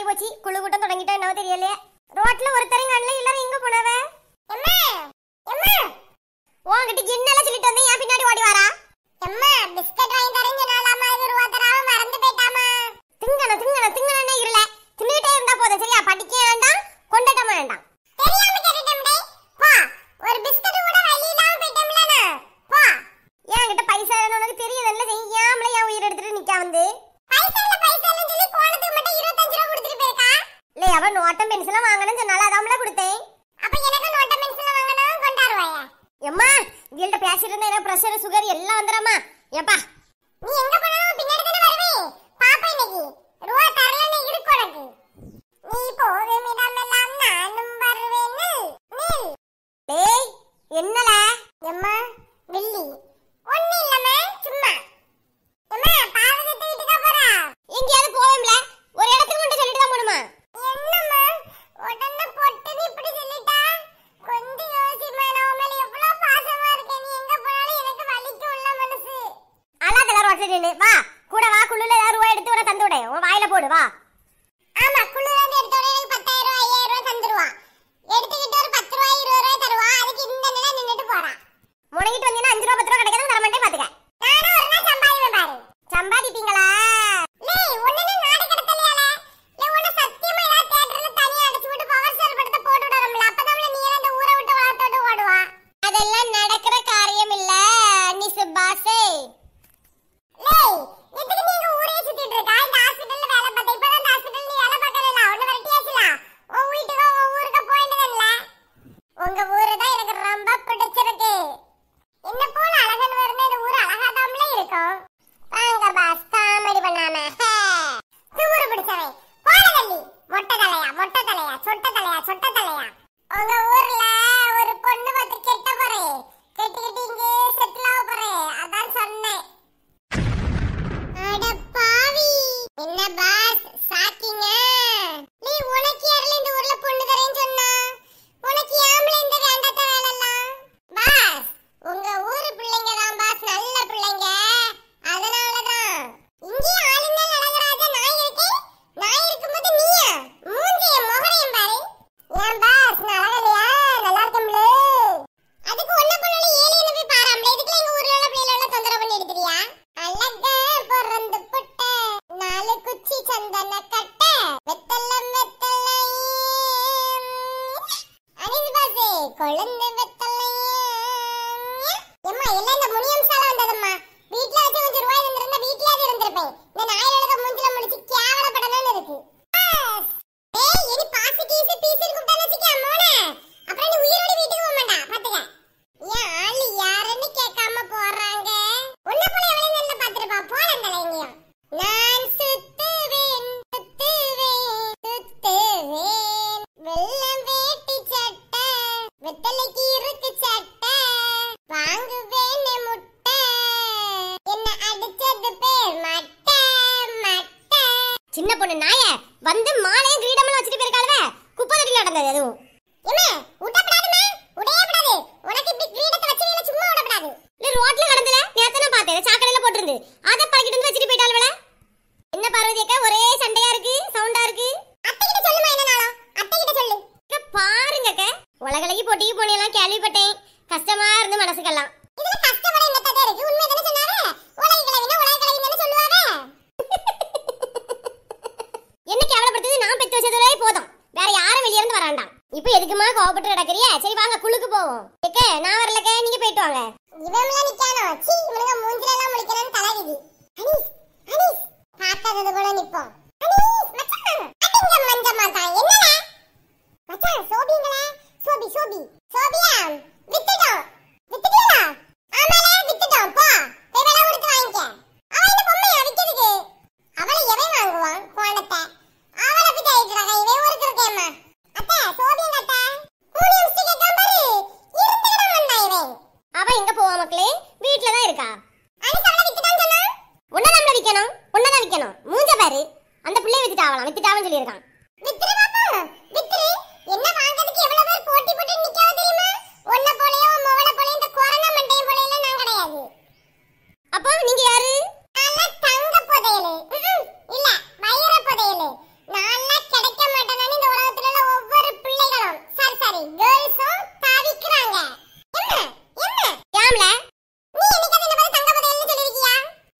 ஆகி போச்சு குழு கூட்டம் தொடங்கிட்டா என்ன தெரியலையே ரோட்ல ஒருத்தரையும் காணல எல்லாரும் எங்க போனவ அம்மா அம்மா உன்கிட்ட கிண்ணெல்லாம் சொல்லிட்டு வந்தேன் ஏன் பின்னாடி ஓடி வரா அம்மா பிஸ்கட் வாங்கி தரேன் சொன்னாலாமா இது ரூபா தராம மறந்து போயிட்டாமா திங்கணும் திங்கணும் திங்கணும்னே இருல தின்னுட்டே இருந்தா போதும் சரியா படிக்க வேண்டாம் கொண்டட்டமா வேண்டாம் உங்கள்கிட்ட பேசிட்டு இருந்தேன் பிரஷர் சுகர் எல்லாம் வந்துடாமா ஏப்பா நீ எங்க வா ஆமா குளிராண்டி எடுத்தோடனே எனக்கு பத்தாயிரம் ரூபாய் ஐயாயிரம் ரூபாய் தந்துருவான் எடுத்துக்கிட்டு ஒரு பத்து ரூபாய் இருபது ரூபாய் தருவான் அதுக்கு இந்த நிலை நின்றுட்டு போறான் முனைகிட்டு உங்க ஊரு தான் எனக்கு ரொம்ப பிடிச்சிருக்கு என்ன போல அழகன் வரணும் இந்த ஊர் அழகா தாம்ல இருக்கும் வாங்க பாஸ் காமெடி பண்ணாம ஊரு பிடிச்சவன் போல மொட்டை தலையா மொட்டை தலையா சொட்ட தலையா சொட்ட தலையா உங்க ஊர்ல குழந்தை வந்து மாலைய கிரீடம்னு வச்சிட்டு போயிருக்காளுவ குப்பை தொட்டில நடந்தது அதுவும் ஏமே உடப்படாதுமே உடையப்படாது உனக்கு இப்படி கிரீடத்தை வச்சிருக்கல சும்மா உடப்படாது இல்ல ரோட்ல நடந்துல நேத்து பார்த்தேன் சாக்கடையில போட்டுருந்து அத வேண்டாம் இப்ப எதுக்குமா கோபப்பட்டு நடக்கறிய சரி வாங்க குளுக்கு போவோம் ஏக்க நான் வரலக்க நீங்க போயிட்டு வாங்க இவன்லாம் நிக்கானோ சி இவங்க மூஞ்சில எல்லாம் முழிக்கறான் தலைவிதி அனீஸ் அனீஸ் பார்த்தது போல நிப்போம் அனீஸ் மச்சான் அடிங்க மஞ்சமா தாயே போயிருக்கான் அப்போ நீங்க யாரு தங்க புதையலு இல்ல வயிற புதையலு நான் கிடைக்க மாட்டேன்னு இந்த உலகத்துல உள்ள ஒவ்வொரு பிள்ளைகளும் சாரி சாரி கேர்ள்ஸும் தவிக்கிறாங்க என்ன என்ன யாம்ல நீ இன்னைக்கு என்ன பத்தி தங்க புதையல்னு சொல்லிருக்கியா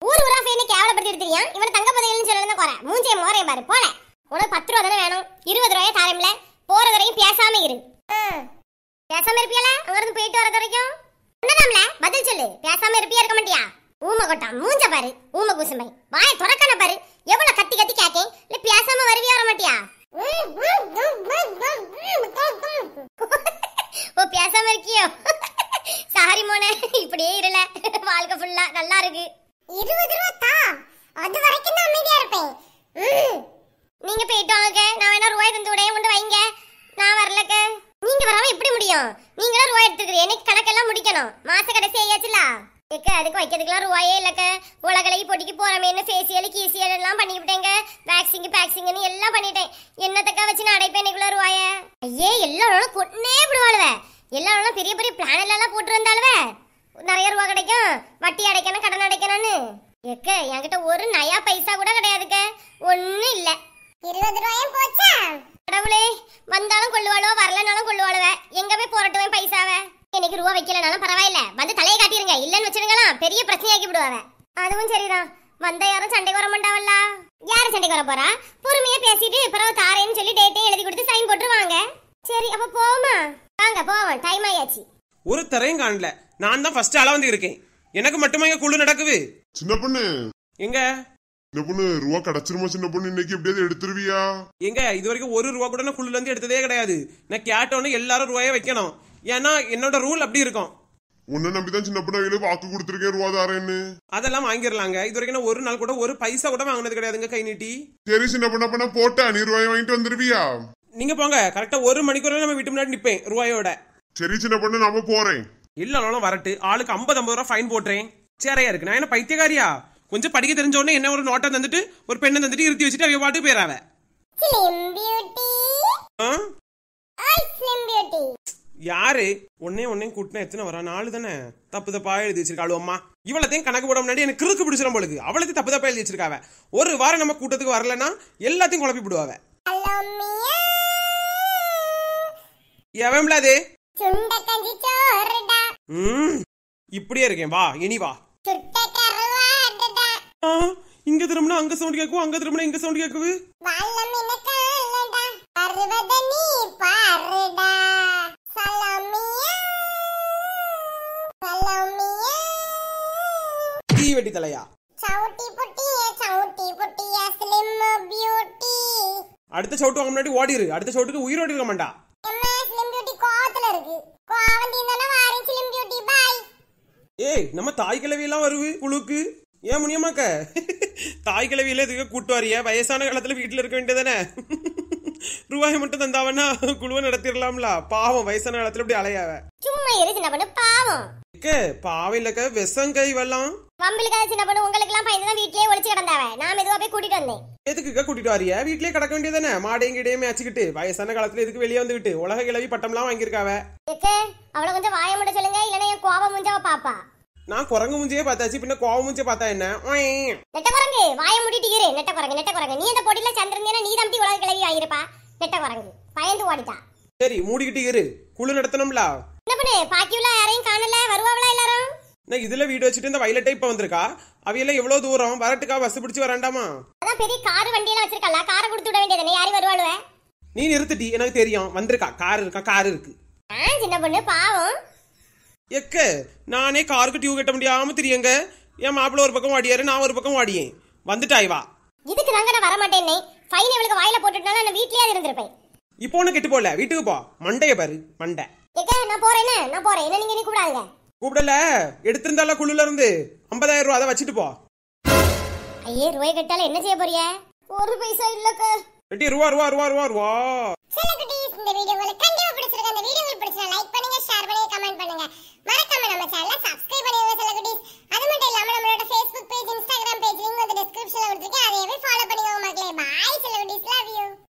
ஊர் ஊரா சேர்ந்து கேவலப்படுத்தி எடுத்துறியா இவன தங்க மூஞ்சிய மோரைய பாரு போல உனக்கு பத்து ரூபா தானே வேணும் இருபது ரூபாயே தாரம்ல போறது வரைக்கும் பேசாம இரு பேசாம இருப்பியல அங்கிருந்து போயிட்டு வரது வரைக்கும் என்னடாம்ல பதில் சொல்லு பேசாம இருப்பியா இருக்க மாட்டியா ஊமை கொட்டா மூஞ்ச பாரு ஊமை கூசுமை வாய துறக்கன பாரு எவ்வளவு கத்தி கத்தி கேக்கே இல்ல பேசாம வருவியா வர மாட்டியா ஓ பேசாம இருக்கியோ சாரி மோனே இப்படியே இருல வாழ்க்கை ஃபுல்லா நல்லா இருக்கு இருபது ரூபா தா அது வரைக்கும் தான் அமைதியா இருப்பேன் நீங்க போயிட்டு வாங்க நான் வேணா ரூபாய் தந்து விடையே கொண்டு வைங்க நான் வரலக்க நீங்க வராம எப்படி முடியும் எல்லாம் ரூபாய் எடுத்துக்கிறீங்க எனக்கு கணக்கெல்லாம் முடிக்கணும் மாச கடைசி ஆயாச்சுல எக்க அதுக்கு வைக்கிறதுக்குலாம் ரூபாயே இல்லக்க உலகலையை பொட்டிக்கு போறமேனு ஃபேசியல் கீசியல் எல்லாம் பண்ணிவிட்டேங்க வேக்சிங் பேக்சிங்னு எல்லாம் பண்ணிட்டேன் என்னத்தக்கா வச்சு நான் அடைப்பேன் எனக்குள்ள ரூபாய ஐயே எல்லாரும் கொன்னே விடுவாளுவே எல்லாரும் பெரிய பெரிய பிளான் எல்லாம் போட்டுருந்தாளுவே நிறைய ரூபா கிடைக்கும் வட்டி அடைக்கணும் கடன் அடைக்கணும்னு எக்க என்கிட்ட ஒரு நயா பைசா கூட கிடையாதுக்க ஒன்றும் இல்லை இருபது ரூபாயும் போச்சா கடவுளே வந்தாலும் கொள்ளுவாளோ வரலனாலும் கொள்ளுவாளுவ எங்க போய் போரட்டுவேன் பைசாவ எனக்கு ரூபா வைக்கலனாலும் பரவாயில்ல வந்து தலையை காட்டிருங்க இல்லன்னு வச்சிருங்களாம் பெரிய பிரச்சனையாக்கி விடுவாவ அதுவும் சரிதான் வந்த யாரும் சண்டைக்கு வர மாட்டாவல்ல யாரு சண்டைக்கு வர போறா பொறுமையா பேசிட்டு பிறகு தாரேன்னு சொல்லி டேட்டையும் எழுதி கொடுத்து சைன் போட்டுருவாங்க சரி அப்ப போமா வாங்க போவோம் டைம் ஆயாச்சு ஒரு தரையும் காணல நான் தான் ஃபர்ஸ்ட் ஆளா வந்து இருக்கேன் எனக்கு மட்டுமா இங்க குழு நடக்குது சின்ன பொண்ணு எங்க இந்த பொண்ணு ரூபா கிடைச்சிருமா சின்ன பொண்ணு இன்னைக்கு எப்படியாவது எடுத்துருவியா எங்க இது வரைக்கும் ஒரு ரூபா கூட நான் குழுல இருந்து எடுத்ததே கிடையாது நான் கேட்டோன்னு எல்லாரும் ரூபாயே வைக்கணும் ஏன்னா என்னோட ரூல் அப்படி இருக்கும் உன்ன தான் சின்ன பொண்ணு அவங்களே வாக்கு கொடுத்துருக்கேன் ரூபா தாரேன்னு அதெல்லாம் வாங்கிடலாங்க இது வரைக்கும் நான் ஒரு நாள் கூட ஒரு பைசா கூட வாங்கினது கிடையாதுங்க கை நீட்டி சரி சின்ன பொண்ணு அப்ப நான் போட்டேன் நீ ரூபாய் வாங்கிட்டு வந்துருவியா நீங்க போங்க கரெக்டா ஒரு மணிக்குள்ள நம்ம வீட்டு முன்னாடி நிப்பேன் ரூபாயோட சரி சின்ன பொண்ணு நாம போறேன் இல்லனாலும் வரட்டு ஆளுக்கு ஐம்பது ஐம்பது ரூபா ஃபைன் போட்டுறேன் சேரையா இருக்கு நான் என்ன பைத்தியக்காரியா கொஞ்சம் படிக்க உடனே என்ன ஒரு நோட்டம் தந்துட்டு ஒரு பெண்ணை தந்துட்டு இருத்தி வச்சுட்டு அவங்க பாட்டு போயிடாத யாரு ஒன்னே ஒன்னே கூட்டினா எத்தனை வரா நாலு தானே தப்பு தப்பா எழுதி வச்சிருக்காள் அம்மா இவ்வளத்தையும் கணக்கு போட முன்னாடி எனக்கு கிறுக்கு பிடிச்சிடும் பொழுது அவளத்தையும் தப்பு தப்பா எழுதி வச்சிருக்காவ ஒரு வாரம் நம்ம கூட்டத்துக்கு வரலன்னா எல்லாத்தையும் குழப்பி விடுவாவ எவன்லாது இப்படியே இருக்கேன் வா இனி வா இங்க திரும்பினா அங்க சவுண்ட் கேக்குவோம் அங்க திரும்பினா இங்க சவுண்ட் கேக்கு வல்லம் எனக்கு அல்லடா அறுபத நீ பாருடா தீ வெட்டி தலையா அடுத்த சவுட்டு வாங்க முன்னாடி ஓடிரு அடுத்த சவுட்டுக்கு உயிர் ஓடி மாட்டா ஏய் நம்ம தாய் கிழவி எல்லாம் வருது குழுக்கு ஏன் முனியமாக்க தாய் கிழவியில இதுவே கூட்டு வயசான காலத்துல வீட்டுல இருக்க வேண்டியதானே ரூபாய் மட்டும் தந்தாவன்னா குழுவை நடத்திடலாம்ல பாவம் வயசான காலத்துல இப்படி அலையாவ சும்மா இரு சின்ன பொண்ணு பாவம் பாவம் இல்லக்க விஷம் கை வெள்ளம் வம்பிலுக்காக சின்ன பொண்ணு உங்களுக்கு எல்லாம் பயந்து தான் வீட்லயே ஒளிச்சு கிடந்தாவ நான் எதுவா போய் கூட்டிட்டு வந்தேன் எதுக்குக்கா கூட்டிட்டு வரியா வீட்லயே கிடக்க வேண்டியதானே மாடையும் கிடையும் மேய்ச்சிக்கிட்டு வயசான காலத்துல எதுக்கு வெளியே வந்துகிட்டு உலக கிளவி பட்டம்லாம் வாங்கியிருக்காவ அவளை கொஞ்சம் வாய மட்டும் சொல்லுங்க இல்லைன்னா என் கோபம் முடிஞ்சவ பாப்பா நான் குரங்கு முஞ்சியே பார்த்தாச்சு பின்ன கோவ முஞ்சியே பார்த்தா என்ன நெட்ட குரங்கு வாய மூடிட்டு இரு நெட்ட குரங்கு நெட்ட குரங்கு நீ அந்த பொடியில சந்திருந்தேனா நீ தம்பி உலக கிளவி ஆயிருப்பா நெட்ட குரங்கு பயந்து ஓடிட்டா சரி மூடிக்கிட்டு இரு குழு நடத்தணும்ல என்ன பண்ணு பாக்கியுள்ள யாரையும் காணல வருவாங்களா எல்லாரும் நான் இதுல வீடு வச்சுட்டு இந்த வயலட்டே இப்ப வந்திருக்கா அவையெல்லாம் எவ்வளவு தூரம் வரட்டுக்கா பஸ் பிடிச்சு வராண்டாமா அதான் பெரிய கார் வண்டியெல்லாம் வச்சிருக்கல காரை கொடுத்து விட வேண்டியது யாரும் வருவாளுவே நீ நிறுத்திட்டி எனக்கு தெரியும் வந்திருக்கா கார் இருக்கா கார் இருக்கு சின்ன பொண்ணு பாவம் எக்க நானே காருக்கு டியூ கட்ட முடியாம தெரியுங்க என் மாப்பிள்ள ஒரு பக்கம் வாடியாரு நான் ஒரு பக்கம் வாடியேன் வந்துட்டாய் வா இதுக்கு தாங்க நான் வர மாட்டேன்னே ஃபைன் இவளுக்கு வாயில போட்டுட்டனால நான் வீட்லயே இருந்திருப்பேன் இப்போ ஒண்ணு கெட்டு போல வீட்டுக்கு போ மண்டைய பாரு மண்டை எக்க நான் போறேனே நான் போறேன் என்ன நீங்க நீ கூடாதுங்க கூப்பிடல எடுத்திருந்தால குழுல இருந்து 50000 ரூபாய் அதை வச்சிட்டு போ ஐயே ரூபாய் கட்டால என்ன செய்ய போறிய ஒரு பைசா இல்லக்க ரெட்டி ரூவா ரூவா ரூவா ரூவா ரூவா இந்த வீடியோ உங்களுக்கு கண்டிப்பா பிடிச்சிருக்கு அந்த வீடியோ உங்களுக்கு பிடிச்சா லைக் பண்ணுங்க ஷேர் பண்ணுங்க கமெண்ட் பண்ணுங்க மறக்காம நம்ம சேனலை சப்ஸ்கிரைப் பண்ணுங்க சில குட்டீஸ் அது மட்டும் இல்லாம நம்மளோட Facebook page Instagram page link வந்து டிஸ்கிரிப்ஷன்ல கொடுத்திருக்கேன் அதையே ஃபாலோ பண்ணிக்கோங்க மக்களே பை சில குட்டீஸ் லவ் யூ